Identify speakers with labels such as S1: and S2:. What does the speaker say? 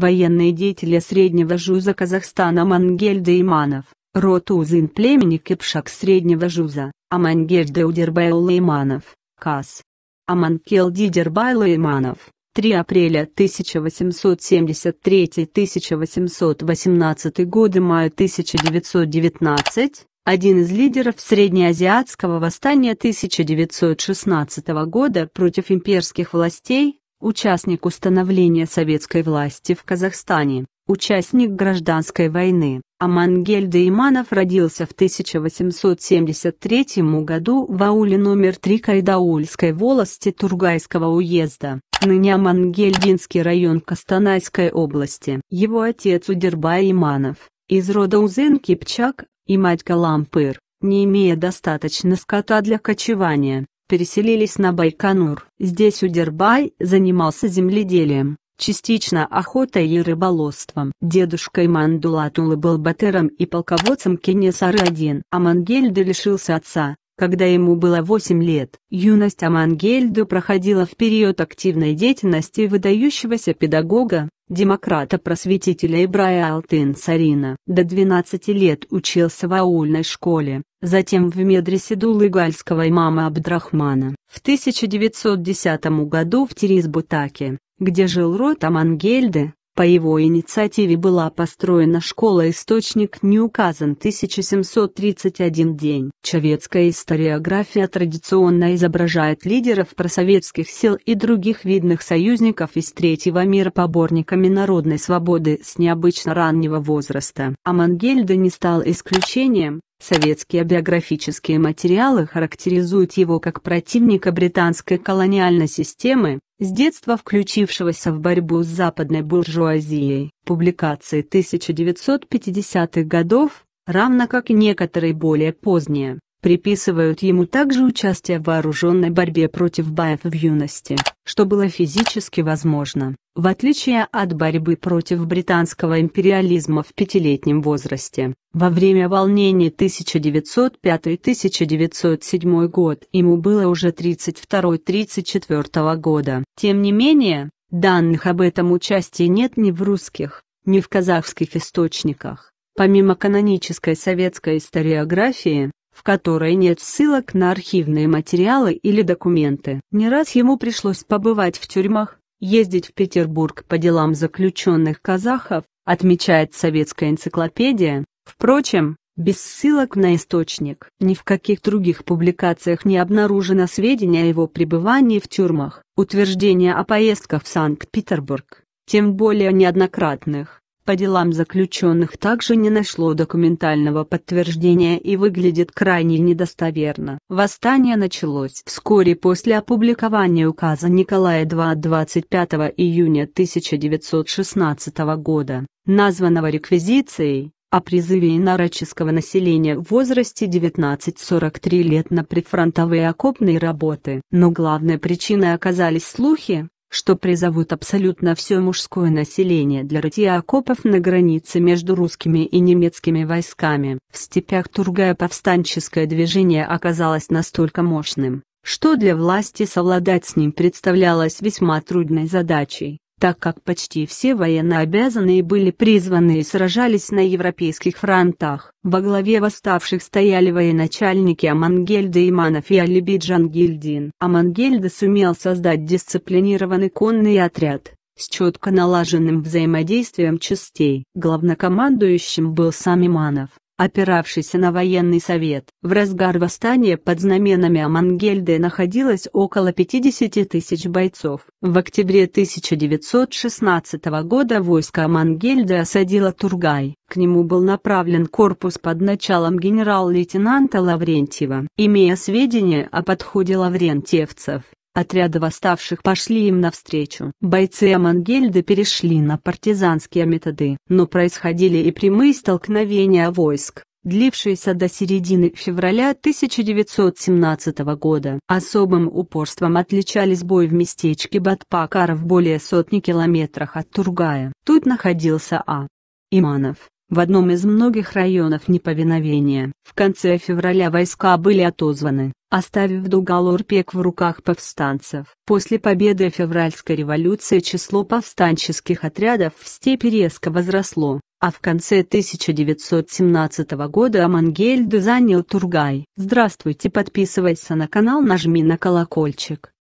S1: военные деятели среднего жуза Казахстана Мангель Дейманов, род Узын племени Кипшак среднего жуза, Амангель Деудербайл Лейманов, Кас. Аманкел Дидербай Лейманов, 3 апреля 1873-1818 годы мая 1919, один из лидеров среднеазиатского восстания 1916 года против имперских властей, участник установления советской власти в Казахстане, участник гражданской войны. Амангель Дейманов родился в 1873 году в ауле номер 3 Кайдаульской волости Тургайского уезда, ныне Амангельдинский район Костанайской области. Его отец Удербай Иманов, из рода Узен Кипчак, и мать Калампыр, не имея достаточно скота для кочевания, переселились на Байконур. Здесь Удербай занимался земледелием, частично охотой и рыболовством. Дедушка Имандулатулы был батыром и полководцем Кенесары-1. Амангельда лишился отца, когда ему было 8 лет. Юность Амангельду проходила в период активной деятельности выдающегося педагога, демократа-просветителя Ибрая Алтын-Сарина. До 12 лет учился в аульной школе, затем в медресе Дулыгальского имама Абдрахмана. В 1910 году в Бутаке, где жил род Амангельды, по его инициативе была построена школа-источник не указан 1731 день. Чавецкая историография традиционно изображает лидеров просоветских сил и других видных союзников из Третьего мира поборниками народной свободы с необычно раннего возраста. А Мангельда не стал исключением, Советские биографические материалы характеризуют его как противника британской колониальной системы, с детства включившегося в борьбу с западной буржуазией. Публикации 1950-х годов, равно как и некоторые более поздние, приписывают ему также участие в вооруженной борьбе против баев в юности, что было физически возможно, в отличие от борьбы против британского империализма в пятилетнем возрасте. Во время волнений 1905-1907 год ему было уже 32-34 года. Тем не менее, данных об этом участии нет ни в русских, ни в казахских источниках. Помимо канонической советской историографии, в которой нет ссылок на архивные материалы или документы. Не раз ему пришлось побывать в тюрьмах, ездить в Петербург по делам заключенных казахов, отмечает советская энциклопедия. Впрочем, без ссылок на источник. Ни в каких других публикациях не обнаружено сведения о его пребывании в тюрьмах, утверждения о поездках в Санкт-Петербург, тем более неоднократных по делам заключенных также не нашло документального подтверждения и выглядит крайне недостоверно. Восстание началось вскоре после опубликования указа Николая II 25 июня 1916 года, названного реквизицией, о призыве инороческого населения в возрасте 19-43 лет на предфронтовые окопные работы. Но главной причиной оказались слухи, что призовут абсолютно все мужское население для рытья окопов на границе между русскими и немецкими войсками. В степях Тургая повстанческое движение оказалось настолько мощным, что для власти совладать с ним представлялось весьма трудной задачей так как почти все военнообязанные были призваны и сражались на европейских фронтах. Во главе восставших стояли военачальники Амангельда Иманов и Алиби Джангильдин. Амангельда сумел создать дисциплинированный конный отряд, с четко налаженным взаимодействием частей. Главнокомандующим был сам Иманов опиравшийся на военный совет. В разгар восстания под знаменами Амангельды находилось около 50 тысяч бойцов. В октябре 1916 года войско Амангельды осадило Тургай. К нему был направлен корпус под началом генерал-лейтенанта Лаврентьева. Имея сведения о подходе лаврентьевцев, Отряды восставших пошли им навстречу. Бойцы Амангельда перешли на партизанские методы, но происходили и прямые столкновения войск длившиеся до середины февраля 1917 года. Особым упорством отличались бой в местечке Батпакара в более сотни километрах от Тургая. Тут находился А. Иманов, в одном из многих районов неповиновения. В конце февраля войска были отозваны, оставив Дугалорпек в руках повстанцев. После победы февральской революции число повстанческих отрядов в степи резко возросло, а в конце 1917 года Амангельду занял Тургай. Здравствуйте, подписывайся на канал, нажми на колокольчик.